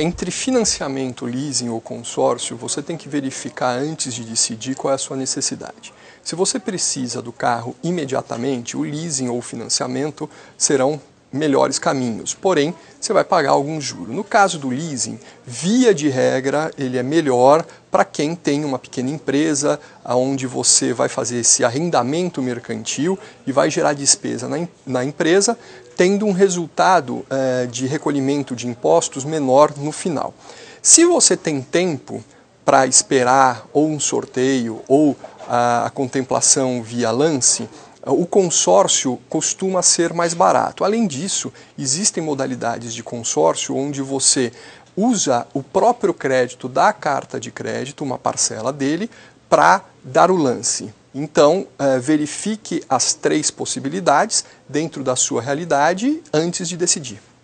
Entre financiamento, leasing ou consórcio, você tem que verificar antes de decidir qual é a sua necessidade. Se você precisa do carro imediatamente, o leasing ou financiamento serão melhores caminhos, porém você vai pagar algum juro. No caso do leasing, via de regra, ele é melhor para quem tem uma pequena empresa, onde você vai fazer esse arrendamento mercantil e vai gerar despesa na, na empresa, tendo um resultado eh, de recolhimento de impostos menor no final. Se você tem tempo para esperar ou um sorteio ou a, a contemplação via lance, o consórcio costuma ser mais barato. Além disso, existem modalidades de consórcio onde você usa o próprio crédito da carta de crédito, uma parcela dele, para dar o lance. Então, eh, verifique as três possibilidades dentro da sua realidade antes de decidir.